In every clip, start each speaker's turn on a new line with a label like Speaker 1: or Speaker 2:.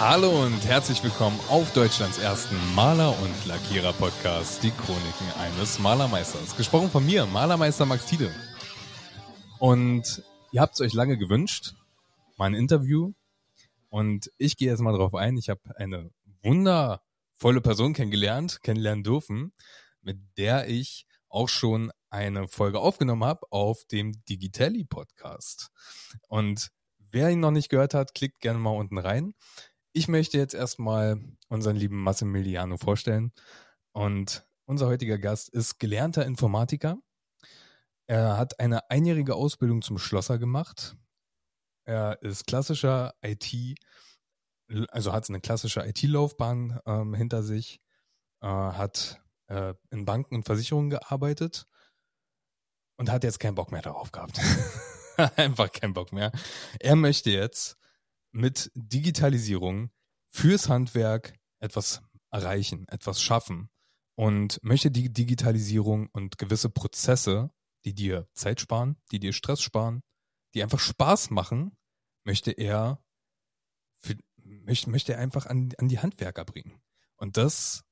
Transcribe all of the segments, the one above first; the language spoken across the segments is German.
Speaker 1: Hallo und herzlich willkommen auf Deutschlands ersten Maler- und Lackierer-Podcast, die Chroniken eines Malermeisters. Gesprochen von mir, Malermeister Max Tiede. Und ihr habt es euch lange gewünscht, mein Interview. Und ich gehe jetzt mal drauf ein. Ich habe eine wundervolle Person kennengelernt, kennenlernen dürfen, mit der ich auch schon eine Folge aufgenommen habe auf dem Digitelli Podcast. Und Wer ihn noch nicht gehört hat, klickt gerne mal unten rein. Ich möchte jetzt erstmal unseren lieben Massimiliano vorstellen. Und unser heutiger Gast ist gelernter Informatiker. Er hat eine einjährige Ausbildung zum Schlosser gemacht. Er ist klassischer IT, also hat eine klassische IT-Laufbahn ähm, hinter sich, äh, hat äh, in Banken und Versicherungen gearbeitet und hat jetzt keinen Bock mehr darauf gehabt. einfach keinen Bock mehr. Er möchte jetzt mit Digitalisierung fürs Handwerk etwas erreichen, etwas schaffen und möchte die Digitalisierung und gewisse Prozesse, die dir Zeit sparen, die dir Stress sparen, die einfach Spaß machen, möchte er für, möchte, möchte er einfach an, an die Handwerker bringen. Und das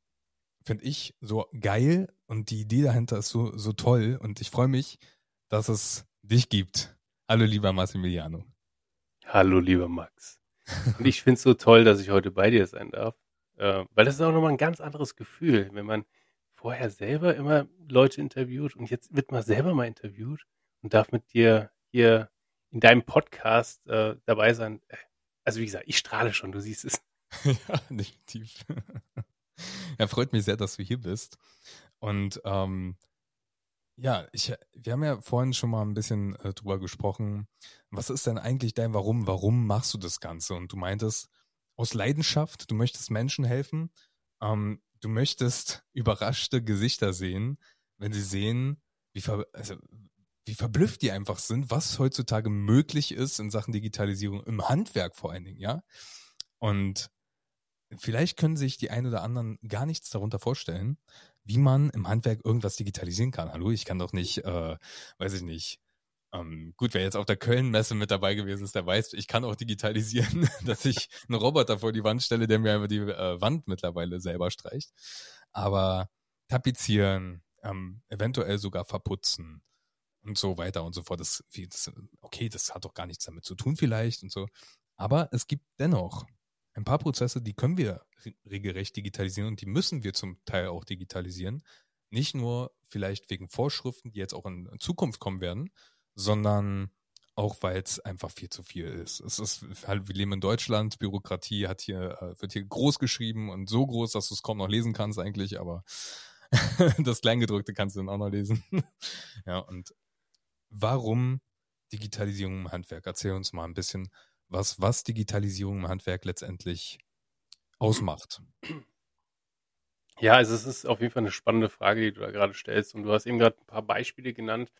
Speaker 1: finde ich so geil und die Idee dahinter ist so, so toll und ich freue mich, dass es dich gibt. Hallo lieber Massimiliano.
Speaker 2: Hallo lieber Max. Und ich finde es so toll, dass ich heute bei dir sein darf, äh, weil das ist auch nochmal ein ganz anderes Gefühl, wenn man vorher selber immer Leute interviewt und jetzt wird man selber mal interviewt und darf mit dir hier in deinem Podcast äh, dabei sein. Äh, also wie gesagt, ich strahle schon, du siehst es. ja, definitiv.
Speaker 1: ja, freut mich sehr, dass du hier bist. Und ähm, ja, ich, wir haben ja vorhin schon mal ein bisschen äh, drüber gesprochen. Was ist denn eigentlich dein Warum? Warum machst du das Ganze? Und du meintest, aus Leidenschaft, du möchtest Menschen helfen, ähm, du möchtest überraschte Gesichter sehen, wenn sie sehen, wie, ver also, wie verblüfft die einfach sind, was heutzutage möglich ist in Sachen Digitalisierung, im Handwerk vor allen Dingen, ja? Und vielleicht können sich die ein oder anderen gar nichts darunter vorstellen wie man im Handwerk irgendwas digitalisieren kann. Hallo, ich kann doch nicht, äh, weiß ich nicht, ähm, gut, wer jetzt auf der Köln-Messe mit dabei gewesen ist, der weiß, ich kann auch digitalisieren, dass ich einen Roboter vor die Wand stelle, der mir einfach die äh, Wand mittlerweile selber streicht. Aber tapezieren, ähm, eventuell sogar verputzen und so weiter und so fort. Das, das, okay, das hat doch gar nichts damit zu tun vielleicht und so. Aber es gibt dennoch ein paar Prozesse, die können wir regelrecht digitalisieren und die müssen wir zum Teil auch digitalisieren. Nicht nur vielleicht wegen Vorschriften, die jetzt auch in Zukunft kommen werden, sondern auch weil es einfach viel zu viel ist. Es ist halt, wir leben in Deutschland, Bürokratie hat hier, äh, wird hier groß geschrieben und so groß, dass du es kaum noch lesen kannst eigentlich, aber das Kleingedrückte kannst du dann auch noch lesen. ja, und warum Digitalisierung im Handwerk? Erzähl uns mal ein bisschen, was, was Digitalisierung im Handwerk letztendlich ausmacht.
Speaker 2: Ja, also es ist auf jeden Fall eine spannende Frage, die du da gerade stellst. Und du hast eben gerade ein paar Beispiele genannt,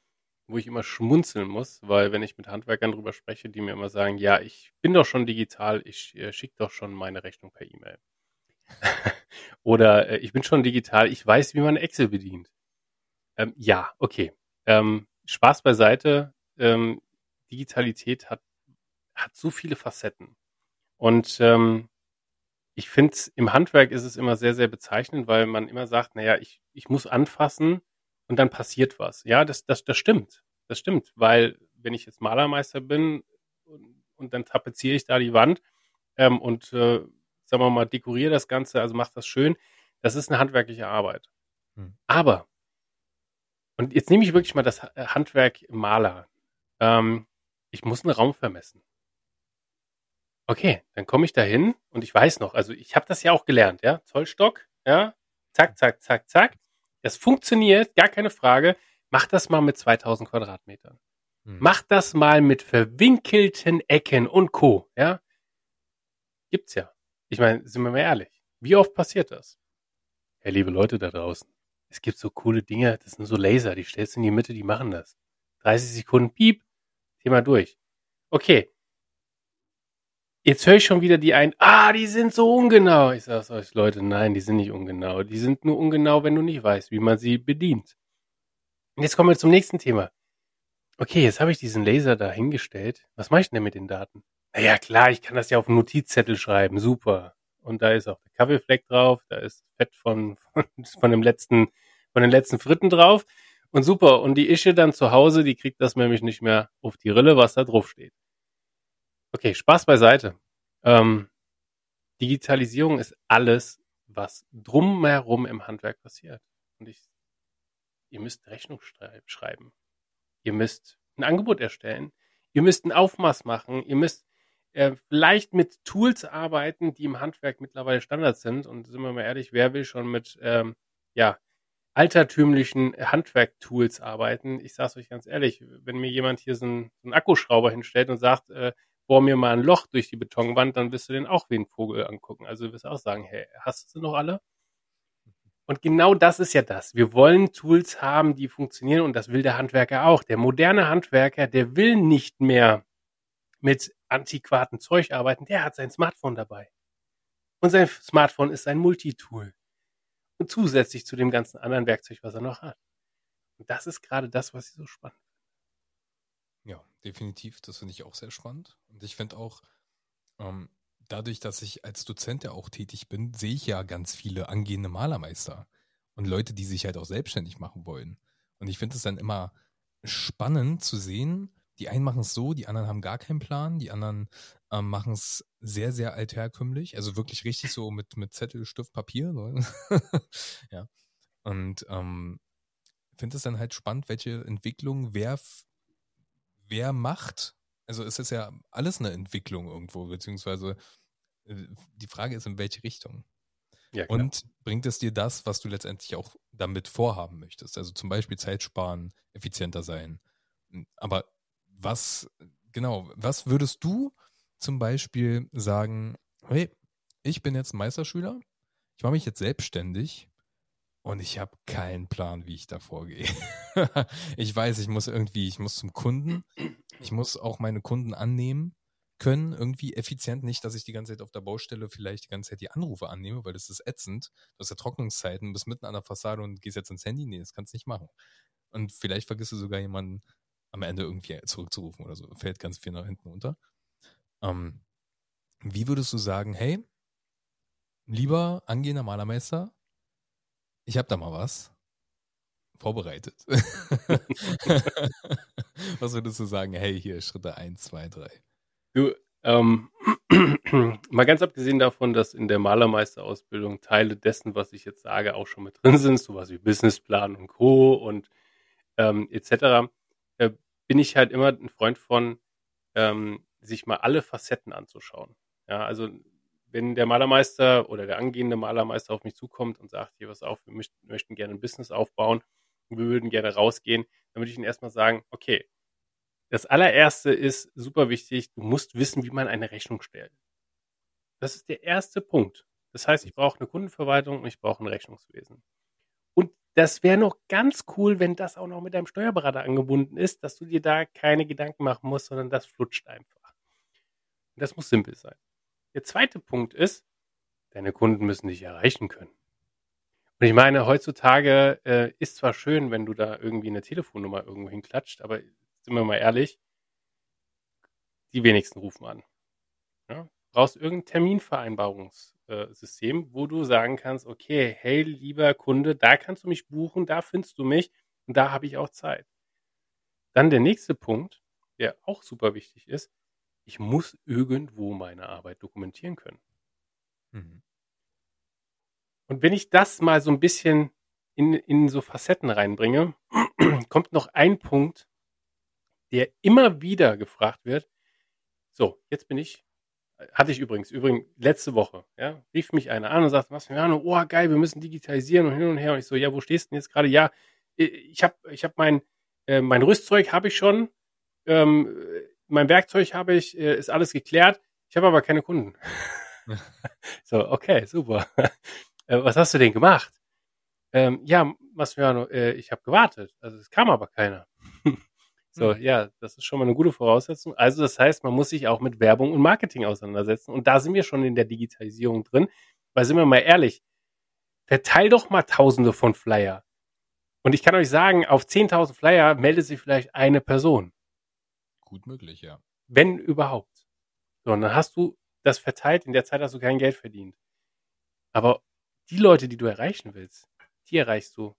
Speaker 2: wo ich immer schmunzeln muss, weil wenn ich mit Handwerkern darüber spreche, die mir immer sagen, ja, ich bin doch schon digital, ich äh, schicke doch schon meine Rechnung per E-Mail. Oder äh, ich bin schon digital, ich weiß, wie man Excel bedient. Ähm, ja, okay. Ähm, Spaß beiseite. Ähm, Digitalität hat hat so viele Facetten. Und ähm, ich finde, im Handwerk ist es immer sehr, sehr bezeichnend, weil man immer sagt, naja, ich, ich muss anfassen und dann passiert was. Ja, das, das, das stimmt. Das stimmt, weil wenn ich jetzt Malermeister bin und, und dann tapeziere ich da die Wand ähm, und, äh, sagen wir mal, dekoriere das Ganze, also mache das schön, das ist eine handwerkliche Arbeit. Hm. Aber, und jetzt nehme ich wirklich mal das Handwerk Maler. Ähm, ich muss einen Raum vermessen. Okay, dann komme ich da hin und ich weiß noch, also ich habe das ja auch gelernt, ja, Zollstock, ja, zack, zack, zack, zack. Das funktioniert, gar keine Frage. Mach das mal mit 2000 Quadratmetern. Hm. Mach das mal mit verwinkelten Ecken und Co. Ja, gibt's ja. Ich meine, sind wir mal ehrlich, wie oft passiert das? Ja, liebe Leute da draußen, es gibt so coole Dinge, das sind so Laser, die stellst du in die Mitte, die machen das. 30 Sekunden, piep, Thema durch. Okay, Jetzt höre ich schon wieder die einen, ah, die sind so ungenau. Ich sage euch, Leute, nein, die sind nicht ungenau. Die sind nur ungenau, wenn du nicht weißt, wie man sie bedient. Und jetzt kommen wir zum nächsten Thema. Okay, jetzt habe ich diesen Laser da hingestellt. Was mache ich denn mit den Daten? Naja, klar, ich kann das ja auf einen Notizzettel schreiben. Super. Und da ist auch der Kaffeefleck drauf, da ist Fett von, von, von, dem letzten, von den letzten Fritten drauf. Und super. Und die Ische dann zu Hause, die kriegt das nämlich nicht mehr auf die Rille, was da drauf steht. Okay, Spaß beiseite. Ähm, Digitalisierung ist alles, was drumherum im Handwerk passiert. Und ich, ihr müsst Rechnung schreiben. Ihr müsst ein Angebot erstellen. Ihr müsst ein Aufmaß machen. Ihr müsst äh, vielleicht mit Tools arbeiten, die im Handwerk mittlerweile Standard sind. Und sind wir mal ehrlich, wer will schon mit ähm, ja, altertümlichen Handwerktools arbeiten? Ich sage es euch ganz ehrlich, wenn mir jemand hier so einen, so einen Akkuschrauber hinstellt und sagt, äh, bohr mir mal ein Loch durch die Betonwand, dann wirst du den auch wie ein Vogel angucken. Also wirst du auch sagen, hey, hast du sie noch alle? Und genau das ist ja das. Wir wollen Tools haben, die funktionieren und das will der Handwerker auch. Der moderne Handwerker, der will nicht mehr mit antiquaten Zeug arbeiten, der hat sein Smartphone dabei. Und sein Smartphone ist ein Multitool. Und zusätzlich zu dem ganzen anderen Werkzeug, was er noch hat. Und das ist gerade das, was ich so spannend finde.
Speaker 1: Ja, definitiv. Das finde ich auch sehr spannend. Und ich finde auch, ähm, dadurch, dass ich als Dozent ja auch tätig bin, sehe ich ja ganz viele angehende Malermeister und Leute, die sich halt auch selbstständig machen wollen. Und ich finde es dann immer spannend zu sehen, die einen machen es so, die anderen haben gar keinen Plan, die anderen ähm, machen es sehr, sehr altherkömmlich, also wirklich richtig so mit, mit Zettel, Stift, Papier. So. ja. Und ähm, finde es dann halt spannend, welche Entwicklung wer wer macht, also es ist ja alles eine Entwicklung irgendwo, beziehungsweise äh, die Frage ist, in welche Richtung. Ja, und bringt es dir das, was du letztendlich auch damit vorhaben möchtest? Also zum Beispiel Zeit sparen, effizienter sein. Aber was, genau, was würdest du zum Beispiel sagen, hey, ich bin jetzt Meisterschüler, ich mache mich jetzt selbstständig und ich habe keinen Plan, wie ich da vorgehe. ich weiß, ich muss irgendwie, ich muss zum Kunden, ich muss auch meine Kunden annehmen können, irgendwie effizient, nicht, dass ich die ganze Zeit auf der Baustelle vielleicht die ganze Zeit die Anrufe annehme, weil das ist ätzend. Du hast ja Trocknungszeiten, bist mitten an der Fassade und gehst jetzt ins Handy. Nee, das kannst du nicht machen. Und vielleicht vergisst du sogar jemanden am Ende irgendwie zurückzurufen oder so. Fällt ganz viel nach hinten unter. Ähm, wie würdest du sagen, hey, lieber angehender Malermeister, ich habe da mal was vorbereitet.
Speaker 2: was würdest du sagen? Hey, hier Schritte 1, 2, 3. Du, ähm, mal ganz abgesehen davon, dass in der Malermeisterausbildung Teile dessen, was ich jetzt sage, auch schon mit drin sind, sowas wie Businessplan und Co. und ähm, etc., äh, bin ich halt immer ein Freund von, ähm, sich mal alle Facetten anzuschauen. Ja, also wenn der Malermeister oder der angehende Malermeister auf mich zukommt und sagt, hier was auf, wir möchten, gerne ein Business aufbauen und wir würden gerne rausgehen, dann würde ich ihnen erstmal sagen, okay, das allererste ist super wichtig, du musst wissen, wie man eine Rechnung stellt. Das ist der erste Punkt. Das heißt, ich brauche eine Kundenverwaltung und ich brauche ein Rechnungswesen. Und das wäre noch ganz cool, wenn das auch noch mit deinem Steuerberater angebunden ist, dass du dir da keine Gedanken machen musst, sondern das flutscht einfach. das muss simpel sein. Der zweite Punkt ist, deine Kunden müssen dich erreichen können. Und ich meine, heutzutage äh, ist zwar schön, wenn du da irgendwie eine Telefonnummer irgendwo hinklatscht, aber sind wir mal ehrlich, die wenigsten rufen an. Ja? brauchst irgendein Terminvereinbarungssystem, äh, wo du sagen kannst, okay, hey, lieber Kunde, da kannst du mich buchen, da findest du mich und da habe ich auch Zeit. Dann der nächste Punkt, der auch super wichtig ist, ich muss irgendwo meine Arbeit dokumentieren können. Mhm. Und wenn ich das mal so ein bisschen in, in so Facetten reinbringe, kommt noch ein Punkt, der immer wieder gefragt wird. So, jetzt bin ich, hatte ich übrigens, übrigens letzte Woche, ja, rief mich einer an und sagt, was, ja, oh geil, wir müssen digitalisieren und hin und her. Und ich so, ja, wo stehst du denn jetzt gerade? Ja, äh, ich habe ich hab mein, äh, mein Rüstzeug habe ich schon. Ähm, mein Werkzeug habe ich, äh, ist alles geklärt, ich habe aber keine Kunden. so, okay, super. Äh, was hast du denn gemacht? Ähm, ja, Massimiliano, äh, ich habe gewartet. Also es kam aber keiner. so, mhm. ja, das ist schon mal eine gute Voraussetzung. Also das heißt, man muss sich auch mit Werbung und Marketing auseinandersetzen. Und da sind wir schon in der Digitalisierung drin. Weil sind wir mal ehrlich, verteil doch mal tausende von Flyer. Und ich kann euch sagen, auf 10.000 Flyer meldet sich vielleicht eine Person.
Speaker 1: Gut möglich, ja.
Speaker 2: Wenn überhaupt. So, und dann hast du das verteilt, in der Zeit hast du kein Geld verdient. Aber die Leute, die du erreichen willst, die erreichst du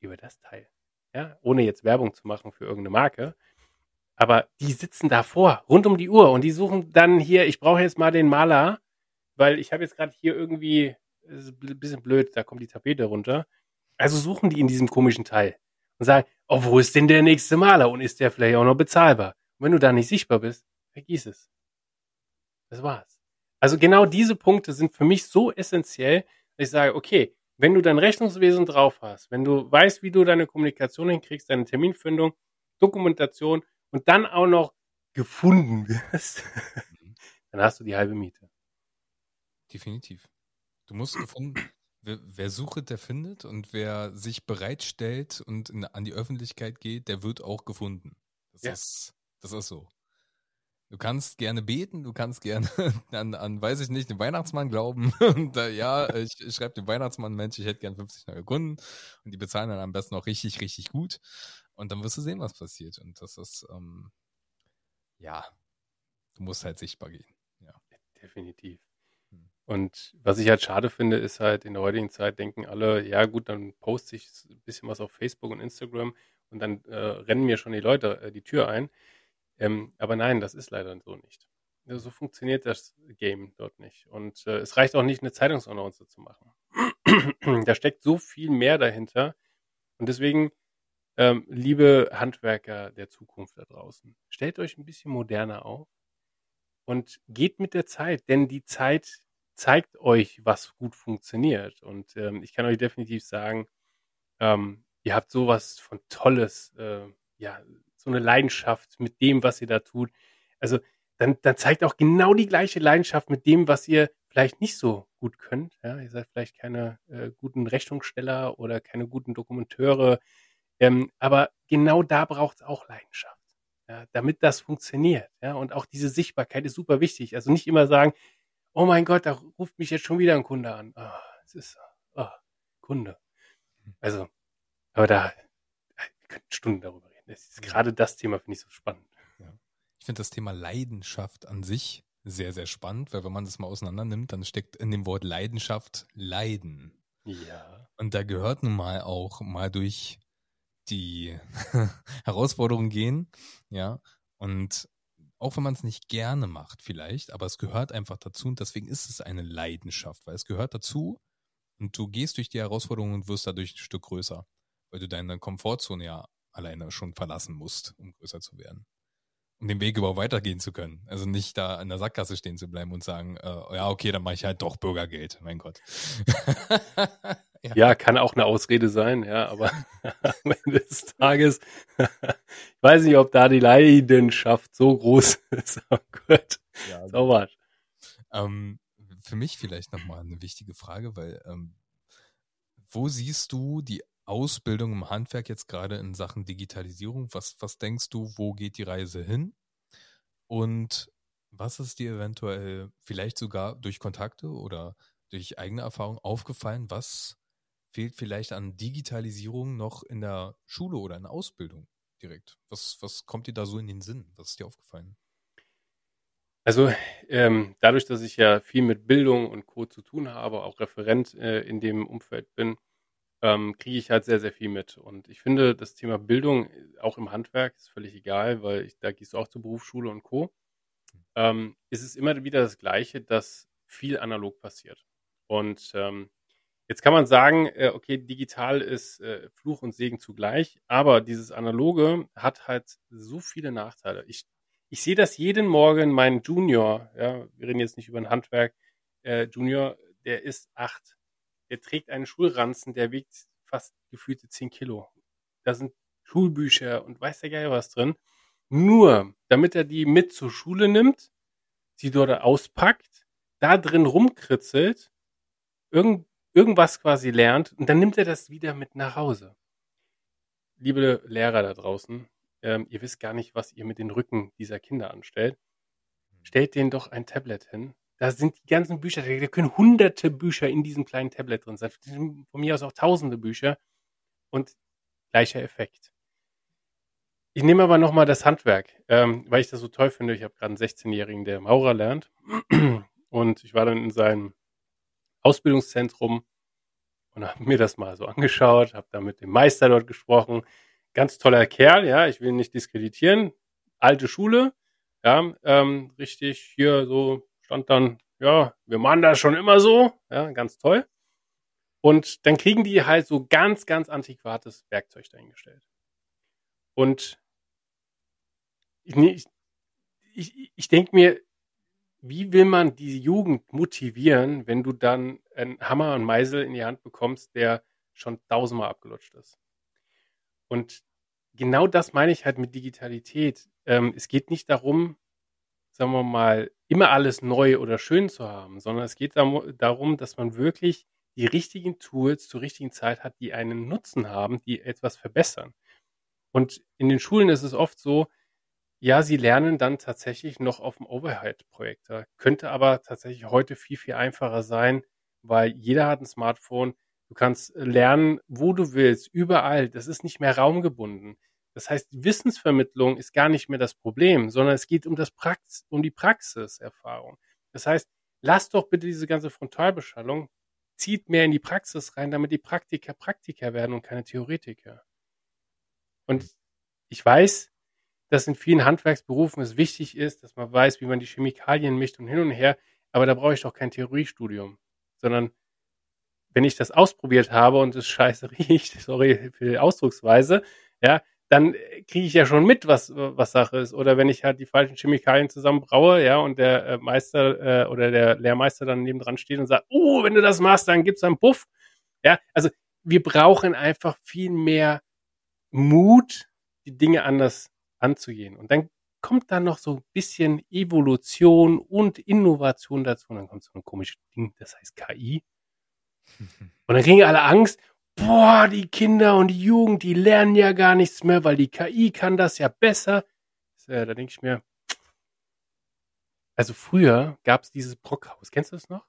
Speaker 2: über das Teil. Ja, ohne jetzt Werbung zu machen für irgendeine Marke. Aber die sitzen davor, rund um die Uhr und die suchen dann hier, ich brauche jetzt mal den Maler, weil ich habe jetzt gerade hier irgendwie, ist ein bisschen blöd, da kommt die Tapete runter. Also suchen die in diesem komischen Teil und sagen, oh, wo ist denn der nächste Maler und ist der vielleicht auch noch bezahlbar? Und wenn du da nicht sichtbar bist, vergiss es. Das war's. Also genau diese Punkte sind für mich so essentiell, dass ich sage, okay, wenn du dein Rechnungswesen drauf hast, wenn du weißt, wie du deine Kommunikation hinkriegst, deine Terminfindung, Dokumentation und dann auch noch
Speaker 1: gefunden wirst,
Speaker 2: mhm. dann hast du die halbe Miete. Definitiv. Du musst gefunden, Wer,
Speaker 1: wer sucht, der findet und wer sich bereitstellt und in, an die Öffentlichkeit geht, der wird auch gefunden. Das, ja. ist, das ist so. Du kannst gerne beten, du kannst gerne an, an weiß ich nicht, den Weihnachtsmann glauben. Und äh, ja, ich, ich schreibe dem Weihnachtsmann, Mensch, ich hätte gern 50 neue Kunden. Und die bezahlen dann am besten auch richtig, richtig gut. Und dann wirst du sehen, was passiert. Und das ist, ähm, ja, du musst halt sichtbar gehen. Ja.
Speaker 2: Definitiv. Und was ich halt schade finde, ist halt in der heutigen Zeit denken alle, ja gut, dann poste ich ein bisschen was auf Facebook und Instagram und dann äh, rennen mir schon die Leute äh, die Tür ein. Ähm, aber nein, das ist leider so nicht. Also so funktioniert das Game dort nicht. Und äh, es reicht auch nicht, eine Zeitungsannonce zu machen. da steckt so viel mehr dahinter. Und deswegen, ähm, liebe Handwerker der Zukunft da draußen, stellt euch ein bisschen moderner auf und geht mit der Zeit, denn die Zeit zeigt euch, was gut funktioniert. Und ähm, ich kann euch definitiv sagen, ähm, ihr habt sowas von Tolles, äh, ja, so eine Leidenschaft mit dem, was ihr da tut. Also dann, dann zeigt auch genau die gleiche Leidenschaft mit dem, was ihr vielleicht nicht so gut könnt. Ja? Ihr seid vielleicht keine äh, guten Rechnungssteller oder keine guten Dokumenteure. Ähm, aber genau da braucht es auch Leidenschaft, ja? damit das funktioniert. Ja? Und auch diese Sichtbarkeit ist super wichtig. Also nicht immer sagen, oh mein Gott, da ruft mich jetzt schon wieder ein Kunde an. Oh, es ist oh, Kunde. Also, aber da, wir können Stunden darüber reden. Das ist, gerade das Thema finde ich so spannend. Ja.
Speaker 1: Ich finde das Thema Leidenschaft an sich sehr, sehr spannend, weil wenn man das mal auseinander nimmt, dann steckt in dem Wort Leidenschaft Leiden. Ja. Und da gehört nun mal auch mal durch die Herausforderungen gehen, ja. Und auch wenn man es nicht gerne macht vielleicht, aber es gehört einfach dazu und deswegen ist es eine Leidenschaft, weil es gehört dazu und du gehst durch die Herausforderungen und wirst dadurch ein Stück größer, weil du deine Komfortzone ja alleine schon verlassen musst, um größer zu werden. Um den Weg überhaupt weitergehen zu können. Also nicht da an der Sackgasse stehen zu bleiben und sagen, äh, ja, okay, dann mache ich halt doch Bürgergeld, mein Gott.
Speaker 2: Ja. ja. kann auch eine Ausrede sein, ja, aber am Ende des Tages, ich weiß nicht, ob da die Leidenschaft so groß ist. Oh Gott, ja, sauber.
Speaker 1: Ähm, für mich vielleicht nochmal eine wichtige Frage, weil ähm, wo siehst du die Ausbildung im Handwerk jetzt gerade in Sachen Digitalisierung? Was, was denkst du, wo geht die Reise hin? Und was ist dir eventuell vielleicht sogar durch Kontakte oder durch eigene Erfahrung aufgefallen, was fehlt vielleicht an Digitalisierung noch in der Schule oder in der Ausbildung direkt? Was, was kommt dir da so in den Sinn? Was ist dir aufgefallen?
Speaker 2: Also ähm, dadurch, dass ich ja viel mit Bildung und Co. zu tun habe, auch Referent äh, in dem Umfeld bin, ähm, kriege ich halt sehr, sehr viel mit. Und ich finde, das Thema Bildung, äh, auch im Handwerk, ist völlig egal, weil ich, da gehst du auch zur Berufsschule und Co. Ähm, ist es immer wieder das Gleiche, dass viel analog passiert. Und ähm, Jetzt kann man sagen, äh, okay, digital ist äh, Fluch und Segen zugleich, aber dieses Analoge hat halt so viele Nachteile. Ich, ich sehe das jeden Morgen, mein Junior, ja, wir reden jetzt nicht über ein Handwerk, äh, Junior, der ist acht. Der trägt einen Schulranzen, der wiegt fast gefühlte zehn Kilo. Da sind Schulbücher und weiß der Geier was drin. Nur, damit er die mit zur Schule nimmt, sie dort auspackt, da drin rumkritzelt, irgendwie irgendwas quasi lernt und dann nimmt er das wieder mit nach Hause. Liebe Lehrer da draußen, ähm, ihr wisst gar nicht, was ihr mit den Rücken dieser Kinder anstellt. Hm. Stellt denen doch ein Tablet hin. Da sind die ganzen Bücher, da können hunderte Bücher in diesem kleinen Tablet drin sein. Von mir aus auch tausende Bücher. Und gleicher Effekt. Ich nehme aber nochmal das Handwerk, ähm, weil ich das so toll finde. Ich habe gerade einen 16-Jährigen, der Maurer lernt. Und ich war dann in seinem Ausbildungszentrum und habe mir das mal so angeschaut, habe da mit dem Meister dort gesprochen. Ganz toller Kerl, ja, ich will ihn nicht diskreditieren. Alte Schule, ja, ähm, richtig hier so stand dann, ja, wir machen das schon immer so, ja, ganz toll. Und dann kriegen die halt so ganz, ganz antiquates Werkzeug dahingestellt. Und ich, ich, ich, ich denke mir, wie will man die Jugend motivieren, wenn du dann einen Hammer und Meisel in die Hand bekommst, der schon tausendmal abgelutscht ist? Und genau das meine ich halt mit Digitalität. Ähm, es geht nicht darum, sagen wir mal, immer alles neu oder schön zu haben, sondern es geht darum, dass man wirklich die richtigen Tools zur richtigen Zeit hat, die einen Nutzen haben, die etwas verbessern. Und in den Schulen ist es oft so, ja, sie lernen dann tatsächlich noch auf dem Overhead-Projektor. Könnte aber tatsächlich heute viel, viel einfacher sein, weil jeder hat ein Smartphone. Du kannst äh, lernen, wo du willst, überall. Das ist nicht mehr raumgebunden. Das heißt, Wissensvermittlung ist gar nicht mehr das Problem, sondern es geht um, das Prax um die Praxiserfahrung. Das heißt, lass doch bitte diese ganze Frontalbeschallung, zieht mehr in die Praxis rein, damit die Praktiker Praktiker werden und keine Theoretiker. Und ich weiß, dass in vielen Handwerksberufen es wichtig ist, dass man weiß, wie man die Chemikalien mischt und hin und her. Aber da brauche ich doch kein Theoriestudium, sondern wenn ich das ausprobiert habe und es scheiße riecht, sorry für die Ausdrucksweise, ja, dann kriege ich ja schon mit, was, was Sache ist. Oder wenn ich halt die falschen Chemikalien zusammenbraue, ja, und der äh, Meister äh, oder der Lehrmeister dann nebendran steht und sagt, oh, wenn du das machst, dann gibt es einen Puff. Ja, also wir brauchen einfach viel mehr Mut, die Dinge anders anzugehen. Und dann kommt da noch so ein bisschen Evolution und Innovation dazu. Und dann kommt so ein komisches Ding, das heißt KI. Und dann kriegen alle Angst. Boah, die Kinder und die Jugend, die lernen ja gar nichts mehr, weil die KI kann das ja besser. So, äh, da denke ich mir, also früher gab es dieses Brockhaus. Kennst du das noch?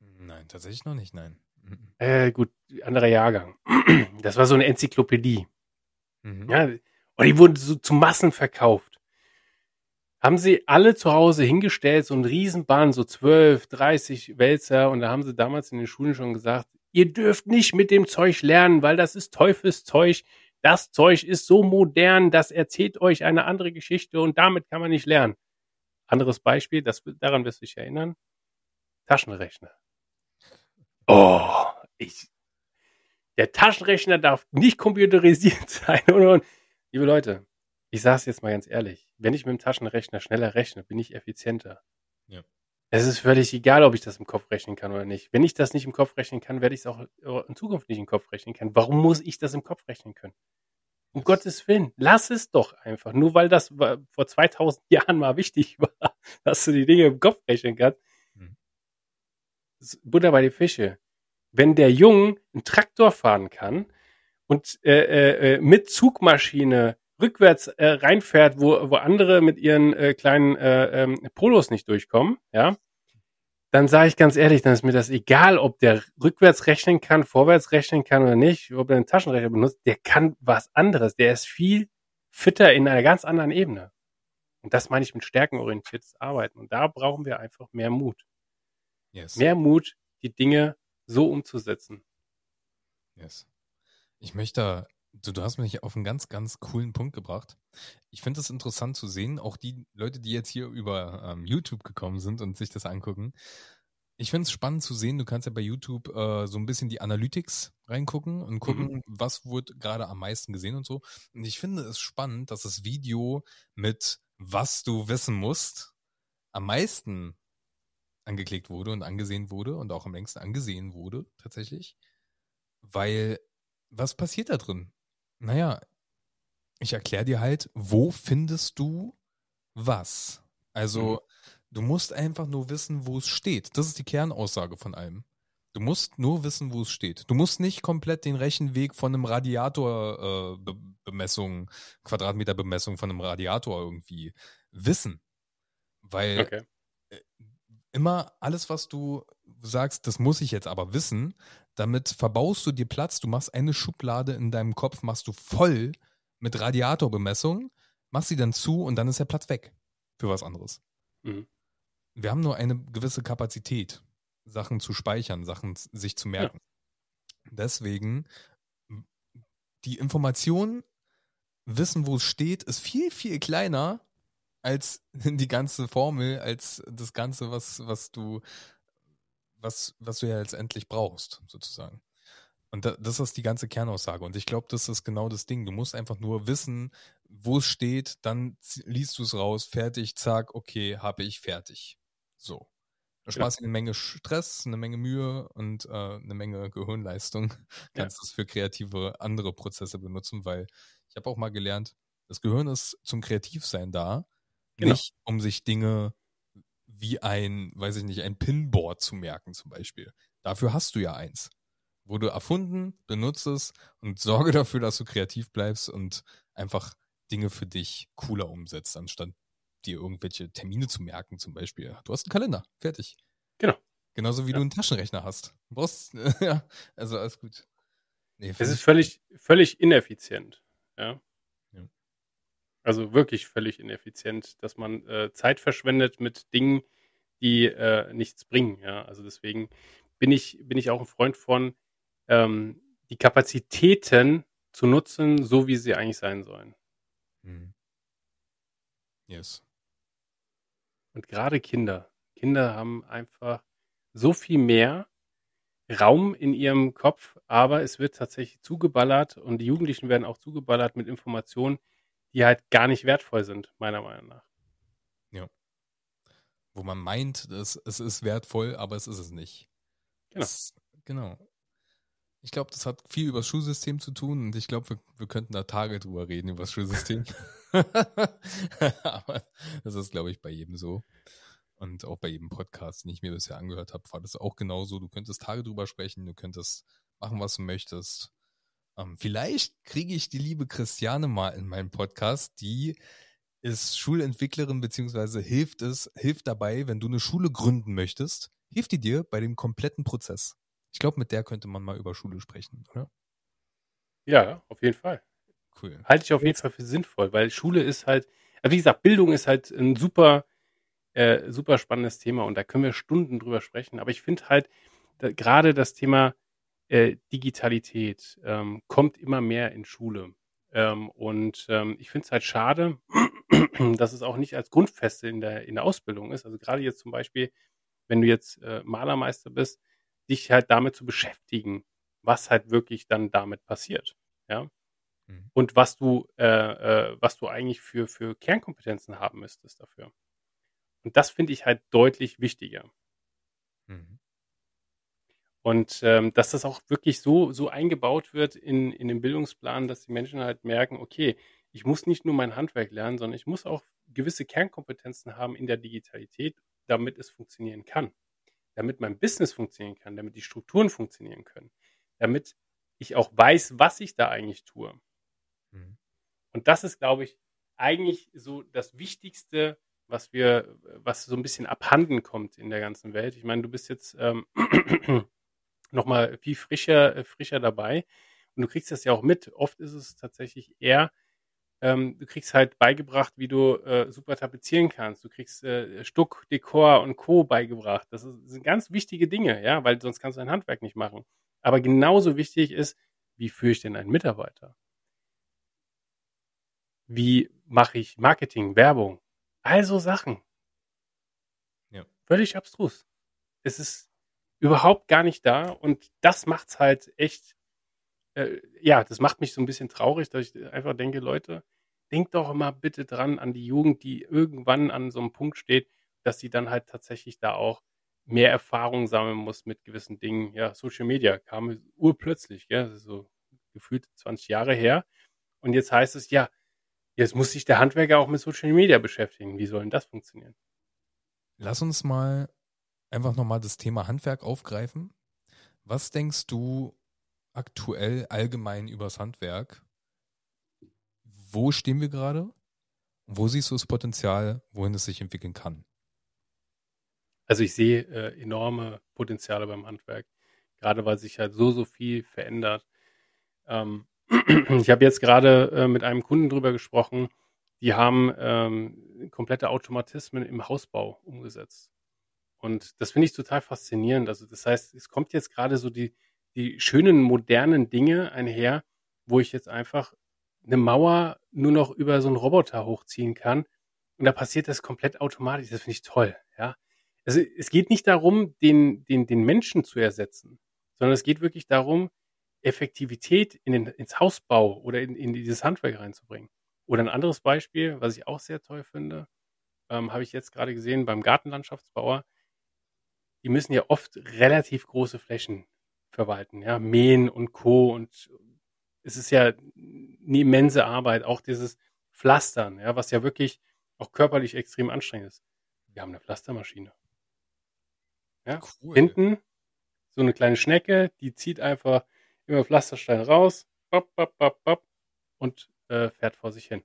Speaker 2: Nein, tatsächlich noch nicht, nein. Mhm. Äh, gut, anderer Jahrgang. Das war so eine Enzyklopädie. Mhm. Ja, und oh, die wurden so zu Massen verkauft. Haben sie alle zu Hause hingestellt, so ein Riesenbahn, so 12, 30 Wälzer. Und da haben sie damals in den Schulen schon gesagt, ihr dürft nicht mit dem Zeug lernen, weil das ist Teufelszeug. Das Zeug ist so modern, das erzählt euch eine andere Geschichte und damit kann man nicht lernen. Anderes Beispiel, das, daran wirst du dich erinnern. Taschenrechner. Oh, ich, der Taschenrechner darf nicht computerisiert sein. Und, und Liebe Leute, ich sage es jetzt mal ganz ehrlich, wenn ich mit dem Taschenrechner schneller rechne, bin ich effizienter. Ja. Es ist völlig egal, ob ich das im Kopf rechnen kann oder nicht. Wenn ich das nicht im Kopf rechnen kann, werde ich es auch äh, in Zukunft nicht im Kopf rechnen können. Warum muss ich das im Kopf rechnen können? Um Gottes Willen, lass es doch einfach. Nur weil das vor 2000 Jahren mal wichtig war, dass du die Dinge im Kopf rechnen kannst. Mhm. Butter bei die Fische. Wenn der Jung einen Traktor fahren kann, und äh, äh, äh, mit Zugmaschine rückwärts äh, reinfährt, wo, wo andere mit ihren äh, kleinen äh, ähm, Polos nicht durchkommen, ja, dann sage ich ganz ehrlich, dann ist mir das egal, ob der rückwärts rechnen kann, vorwärts rechnen kann oder nicht, ob er einen Taschenrechner benutzt, der kann was anderes. Der ist viel fitter in einer ganz anderen Ebene. Und das meine ich mit stärkenorientiertes Arbeiten. Und da brauchen wir einfach mehr Mut. Yes. Mehr Mut, die Dinge so umzusetzen. Yes. Ich
Speaker 1: möchte, du, du
Speaker 2: hast mich auf einen ganz, ganz coolen Punkt
Speaker 1: gebracht. Ich finde es interessant zu sehen, auch die Leute, die jetzt hier über ähm, YouTube gekommen sind und sich das angucken. Ich finde es spannend zu sehen, du kannst ja bei YouTube äh, so ein bisschen die Analytics reingucken und gucken, mhm. was wird gerade am meisten gesehen und so. Und ich finde es spannend, dass das Video mit was du wissen musst am meisten angeklickt wurde und angesehen wurde und auch am längsten angesehen wurde tatsächlich, weil was passiert da drin? Naja, ich erkläre dir halt, wo findest du was? Also, mhm. du musst einfach nur wissen, wo es steht. Das ist die Kernaussage von allem. Du musst nur wissen, wo es steht. Du musst nicht komplett den Rechenweg von einem Radiator äh, Be Bemessung, Quadratmeterbemessung von einem Radiator irgendwie wissen. Weil okay. Äh, immer alles, was du sagst, das muss ich jetzt aber wissen, damit verbaust du dir Platz, du machst eine Schublade in deinem Kopf, machst du voll mit Radiatorbemessung, machst sie dann zu und dann ist der Platz weg für was anderes. Mhm. Wir haben nur eine gewisse Kapazität, Sachen zu speichern, Sachen sich zu merken. Ja. Deswegen, die Information, Wissen, wo es steht, ist viel, viel kleiner als die ganze Formel, als das Ganze, was, was du was, was du ja letztendlich brauchst, sozusagen. Und da, das ist die ganze Kernaussage. Und ich glaube, das ist genau das Ding. Du musst einfach nur wissen, wo es steht, dann liest du es raus, fertig, zack, okay, habe ich fertig. So. Da genau. sparst ja. eine Menge Stress, eine Menge Mühe und äh, eine Menge Gehirnleistung. Kannst ja. das für kreative andere Prozesse benutzen, weil ich habe auch mal gelernt, das Gehirn ist zum Kreativsein da, genau. nicht um sich Dinge wie ein, weiß ich nicht, ein Pinboard zu merken zum Beispiel. Dafür hast du ja eins. Wurde erfunden, benutze es und sorge dafür, dass du kreativ bleibst und einfach Dinge für dich cooler umsetzt, anstatt dir irgendwelche Termine zu merken zum Beispiel. Du hast einen Kalender, fertig. Genau. Genauso wie ja. du einen Taschenrechner hast. Du
Speaker 2: brauchst, ja, also alles gut. Nee, es ist völlig, völlig ineffizient. Ja. Also wirklich völlig ineffizient, dass man äh, Zeit verschwendet mit Dingen, die äh, nichts bringen. Ja? Also deswegen bin ich, bin ich auch ein Freund von, ähm, die Kapazitäten zu nutzen, so wie sie eigentlich sein sollen. Mhm. Yes. Und gerade Kinder. Kinder haben einfach so viel mehr Raum in ihrem Kopf, aber es wird tatsächlich zugeballert und die Jugendlichen werden auch zugeballert mit Informationen, die halt gar nicht wertvoll sind, meiner Meinung nach. Ja. Wo man meint,
Speaker 1: es, es ist wertvoll, aber es ist es nicht.
Speaker 2: Genau. Das, genau.
Speaker 1: Ich glaube, das hat viel über das Schulsystem zu tun und ich glaube, wir, wir, könnten da Tage drüber reden, über das Schulsystem. aber das ist, glaube ich, bei jedem so. Und auch bei jedem Podcast, den ich mir bisher angehört habe, war das auch genauso. Du könntest Tage drüber sprechen, du könntest machen, was du möchtest. Ähm, vielleicht kriege ich die liebe Christiane mal in meinen Podcast, die ist Schulentwicklerin beziehungsweise hilft es, hilft dabei, wenn du eine Schule gründen möchtest, hilft die dir bei dem kompletten Prozess. Ich glaube, mit der könnte man mal über Schule sprechen, oder?
Speaker 2: Ja, auf jeden Fall. Cool. Halte ich auf jeden Fall für sinnvoll, weil Schule ist halt, also wie gesagt, Bildung ist halt ein super, äh, super spannendes Thema und da können wir Stunden drüber sprechen. Aber ich finde halt da, gerade das Thema äh, Digitalität ähm, kommt immer mehr in Schule. Ähm, und ähm, ich finde es halt schade, dass es auch nicht als Grundfeste in der, in der Ausbildung ist. Also gerade jetzt zum Beispiel, wenn du jetzt äh, Malermeister bist, dich halt damit zu beschäftigen, was halt wirklich dann damit passiert. Ja. Mhm. Und was du, äh, äh, was du eigentlich für, für Kernkompetenzen haben müsstest dafür. Und das finde ich halt deutlich wichtiger. Mhm. Und ähm, dass das auch wirklich so, so eingebaut wird in, in den Bildungsplan, dass die Menschen halt merken, okay, ich muss nicht nur mein Handwerk lernen, sondern ich muss auch gewisse Kernkompetenzen haben in der Digitalität, damit es funktionieren kann. Damit mein Business funktionieren kann, damit die Strukturen funktionieren können, damit ich auch weiß, was ich da eigentlich tue. Mhm. Und das ist, glaube ich, eigentlich so das Wichtigste, was wir, was so ein bisschen abhanden kommt in der ganzen Welt. Ich meine, du bist jetzt ähm, nochmal viel frischer, äh, frischer dabei. Und du kriegst das ja auch mit. Oft ist es tatsächlich eher, ähm, du kriegst halt beigebracht, wie du äh, super tapezieren kannst. Du kriegst äh, Stuck, Dekor und Co. beigebracht. Das, ist, das sind ganz wichtige Dinge, ja, weil sonst kannst du dein Handwerk nicht machen. Aber genauso wichtig ist, wie führe ich denn einen Mitarbeiter? Wie mache ich Marketing, Werbung? Also Sachen. Ja. Völlig abstrus. Es ist überhaupt gar nicht da. Und das macht es halt echt, äh, ja, das macht mich so ein bisschen traurig, dass ich einfach denke, Leute, denkt doch immer bitte dran an die Jugend, die irgendwann an so einem Punkt steht, dass sie dann halt tatsächlich da auch mehr Erfahrung sammeln muss mit gewissen Dingen. Ja, Social Media kam urplötzlich, ja, so gefühlt 20 Jahre her. Und jetzt heißt es, ja, jetzt muss sich der Handwerker auch mit Social Media beschäftigen. Wie soll denn das funktionieren?
Speaker 1: Lass uns mal einfach nochmal das Thema Handwerk aufgreifen. Was denkst du aktuell allgemein übers Handwerk? Wo stehen wir gerade? Wo siehst du das Potenzial, wohin es sich entwickeln kann?
Speaker 2: Also ich sehe äh, enorme Potenziale beim Handwerk, gerade weil sich halt so, so viel verändert. Ähm, ich habe jetzt gerade äh, mit einem Kunden drüber gesprochen, die haben ähm, komplette Automatismen im Hausbau umgesetzt. Und das finde ich total faszinierend. Also das heißt, es kommt jetzt gerade so die, die schönen modernen Dinge einher, wo ich jetzt einfach eine Mauer nur noch über so einen Roboter hochziehen kann. Und da passiert das komplett automatisch. Das finde ich toll, ja. Also es geht nicht darum, den, den, den Menschen zu ersetzen, sondern es geht wirklich darum, Effektivität in den, ins Hausbau oder in, in dieses Handwerk reinzubringen. Oder ein anderes Beispiel, was ich auch sehr toll finde, ähm, habe ich jetzt gerade gesehen beim Gartenlandschaftsbauer die müssen ja oft relativ große Flächen verwalten, ja, mähen und Co. Und es ist ja eine immense Arbeit, auch dieses Pflastern, ja, was ja wirklich auch körperlich extrem anstrengend ist. Wir haben eine Pflastermaschine. Ja, cool. hinten so eine kleine Schnecke, die zieht einfach immer Pflasterstein raus, bop, bop, bop, bop, und äh, fährt vor sich hin.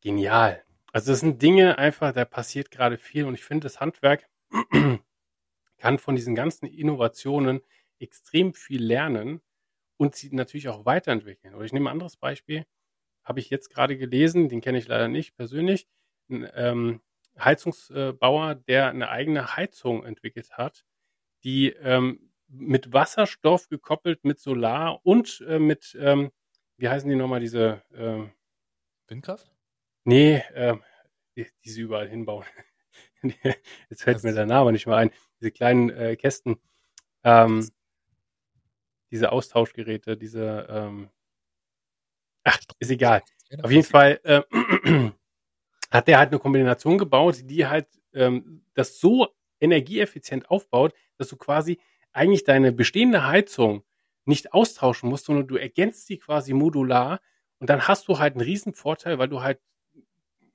Speaker 2: Genial. Also das sind Dinge einfach, da passiert gerade viel und ich finde das Handwerk kann von diesen ganzen Innovationen extrem viel lernen und sie natürlich auch weiterentwickeln. Oder ich nehme ein anderes Beispiel, habe ich jetzt gerade gelesen, den kenne ich leider nicht persönlich, ein ähm, Heizungsbauer, der eine eigene Heizung entwickelt hat, die ähm, mit Wasserstoff gekoppelt, mit Solar und äh, mit, ähm, wie heißen die nochmal, diese... Äh Windkraft? Nee, äh, die, die sie überall hinbauen. jetzt fällt das mir der Name nicht mehr ein, diese kleinen äh, Kästen, ähm, diese Austauschgeräte, diese, ähm, ach, ist egal. Auf jeden Fall äh, hat der halt eine Kombination gebaut, die halt ähm, das so energieeffizient aufbaut, dass du quasi eigentlich deine bestehende Heizung nicht austauschen musst, sondern du ergänzt sie quasi modular und dann hast du halt einen riesen Vorteil, weil du halt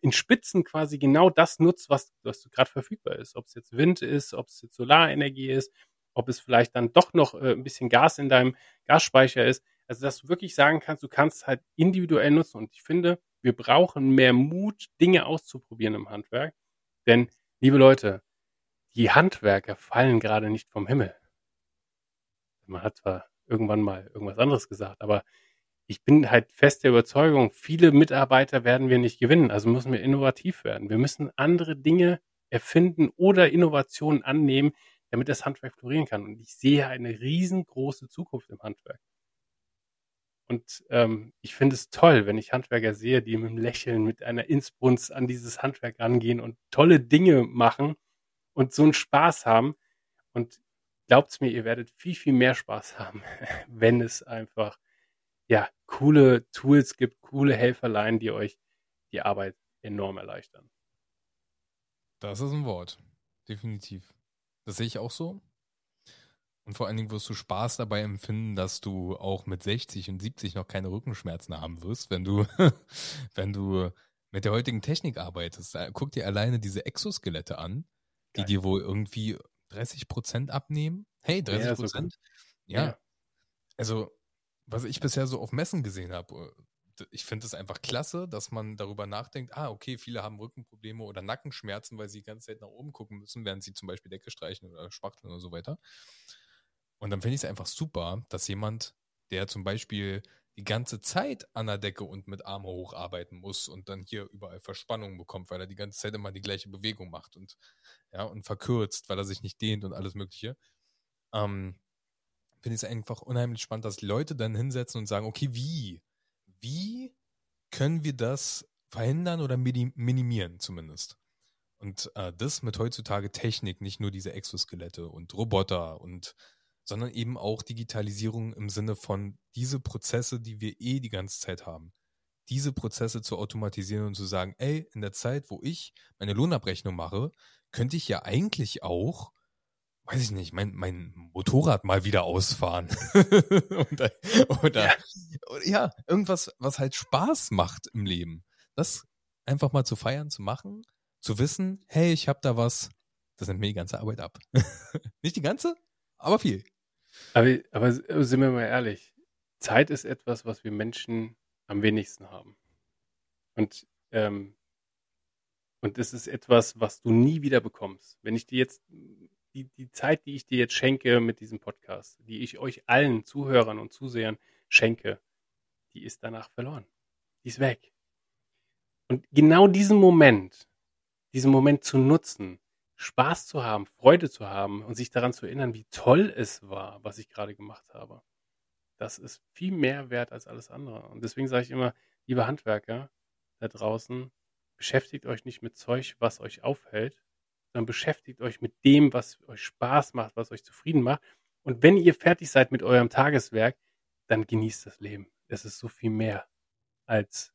Speaker 2: in Spitzen quasi genau das nutzt, was, was gerade verfügbar ist. Ob es jetzt Wind ist, ob es jetzt Solarenergie ist, ob es vielleicht dann doch noch äh, ein bisschen Gas in deinem Gasspeicher ist. Also, dass du wirklich sagen kannst, du kannst es halt individuell nutzen. Und ich finde, wir brauchen mehr Mut, Dinge auszuprobieren im Handwerk. Denn, liebe Leute, die Handwerker fallen gerade nicht vom Himmel. Man hat zwar irgendwann mal irgendwas anderes gesagt, aber ich bin halt fest der Überzeugung, viele Mitarbeiter werden wir nicht gewinnen. Also müssen wir innovativ werden. Wir müssen andere Dinge erfinden oder Innovationen annehmen, damit das Handwerk florieren kann. Und ich sehe eine riesengroße Zukunft im Handwerk. Und ähm, ich finde es toll, wenn ich Handwerker sehe, die mit einem Lächeln, mit einer Insbrunst an dieses Handwerk rangehen und tolle Dinge machen und so einen Spaß haben. Und glaubt's mir, ihr werdet viel, viel mehr Spaß haben, wenn es einfach ja, coole Tools gibt, coole Helferlein, die euch die Arbeit enorm erleichtern.
Speaker 1: Das ist ein Wort. Definitiv. Das sehe ich auch so. Und vor allen Dingen wirst du Spaß dabei empfinden, dass du auch mit 60 und 70 noch keine Rückenschmerzen haben wirst, wenn du, wenn du mit der heutigen Technik arbeitest. Äh, guck dir alleine diese Exoskelette an, die Geil. dir wohl irgendwie 30 Prozent abnehmen. Hey, 30 Prozent? Ja, so ja. ja. Also, was ich bisher so auf Messen gesehen habe, äh, ich finde es einfach klasse, dass man darüber nachdenkt, ah, okay, viele haben Rückenprobleme oder Nackenschmerzen, weil sie die ganze Zeit nach oben gucken müssen, während sie zum Beispiel Decke streichen oder spachteln oder so weiter. Und dann finde ich es einfach super, dass jemand, der zum Beispiel die ganze Zeit an der Decke und mit Arme hocharbeiten muss und dann hier überall Verspannungen bekommt, weil er die ganze Zeit immer die gleiche Bewegung macht und ja, und verkürzt, weil er sich nicht dehnt und alles Mögliche. Ähm, finde ich es einfach unheimlich spannend, dass Leute dann hinsetzen und sagen, okay, wie? Wie können wir das verhindern oder minimieren zumindest? Und äh, das mit heutzutage Technik, nicht nur diese Exoskelette und Roboter und sondern eben auch Digitalisierung im Sinne von diese Prozesse, die wir eh die ganze Zeit haben, diese Prozesse zu automatisieren und zu sagen, ey, in der Zeit, wo ich meine Lohnabrechnung mache, könnte ich ja eigentlich auch weiß ich nicht, mein, mein Motorrad mal wieder ausfahren. oder, oder, ja. oder, ja. irgendwas, was halt Spaß macht im Leben. Das einfach mal zu feiern, zu machen, zu wissen, hey, ich habe da was, das nimmt mir die ganze Arbeit ab.
Speaker 2: nicht die ganze, aber viel. Aber, aber sind wir mal ehrlich, Zeit ist etwas, was wir Menschen am wenigsten haben. Und ähm, und es ist etwas, was du nie wieder bekommst. Wenn ich dir jetzt die, die Zeit, die ich dir jetzt schenke mit diesem Podcast, die ich euch allen Zuhörern und Zusehern schenke, die ist danach verloren. Die ist weg. Und genau diesen Moment, diesen Moment zu nutzen, Spaß zu haben, Freude zu haben und sich daran zu erinnern, wie toll es war, was ich gerade gemacht habe, das ist viel mehr wert als alles andere. Und deswegen sage ich immer, liebe Handwerker da draußen, beschäftigt euch nicht mit Zeug, was euch aufhält, sondern beschäftigt euch mit dem, was euch Spaß macht, was euch zufrieden macht. Und wenn ihr fertig seid mit eurem Tageswerk, dann genießt das Leben. Es ist so viel mehr als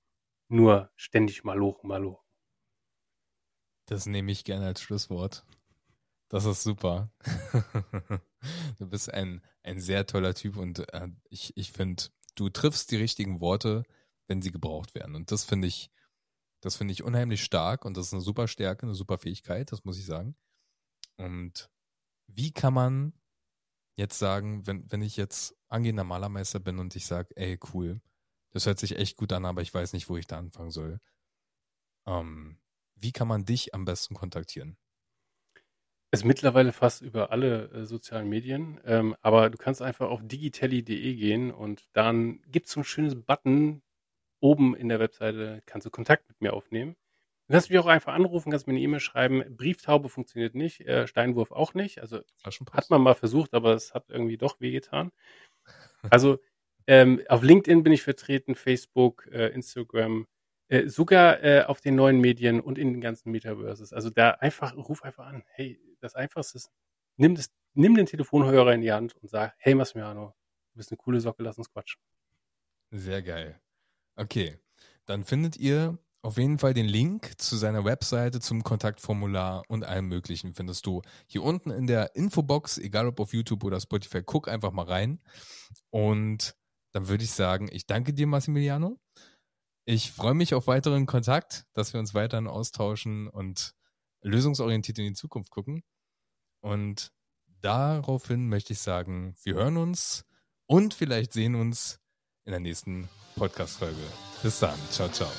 Speaker 2: nur ständig mal hoch, mal hoch.
Speaker 1: Das nehme ich gerne als Schlusswort. Das ist super. du bist ein, ein sehr toller Typ und äh, ich, ich finde, du triffst die richtigen Worte, wenn sie gebraucht werden. Und das finde ich, das finde ich unheimlich stark und das ist eine super Stärke, eine super Fähigkeit, das muss ich sagen. Und wie kann man jetzt sagen, wenn, wenn ich jetzt angehender Malermeister bin und ich sage, ey, cool, das hört sich echt gut an, aber ich weiß nicht, wo ich da anfangen soll. Ähm, wie kann man dich am besten kontaktieren?
Speaker 2: Es Ist mittlerweile fast über alle äh, sozialen Medien, ähm, aber du kannst einfach auf digitelli.de gehen und dann gibt es so ein schönes Button, oben in der Webseite kannst du Kontakt mit mir aufnehmen. Du kannst mich auch einfach anrufen, kannst mir eine E-Mail schreiben. Brieftaube funktioniert nicht, äh, Steinwurf auch nicht. Also hat man mal versucht, aber es hat irgendwie doch wehgetan. Also ähm, auf LinkedIn bin ich vertreten, Facebook, äh, Instagram, äh, sogar äh, auf den neuen Medien und in den ganzen Metaverses. Also da einfach, ruf einfach an. Hey, das Einfachste ist, nimm, das, nimm den Telefonhörer in die Hand und sag, hey Masmiano, du bist eine coole Socke, lass uns quatschen.
Speaker 1: Sehr geil. Okay, dann findet ihr auf jeden Fall den Link zu seiner Webseite, zum Kontaktformular und allem Möglichen findest du hier unten in der Infobox, egal ob auf YouTube oder Spotify. Guck einfach mal rein. Und dann würde ich sagen, ich danke dir, Massimiliano. Ich freue mich auf weiteren Kontakt, dass wir uns weiterhin austauschen und lösungsorientiert in die Zukunft gucken. Und daraufhin möchte ich sagen, wir hören uns und vielleicht sehen uns in der nächsten Podcast-Folge. Bis dann. Ciao, ciao.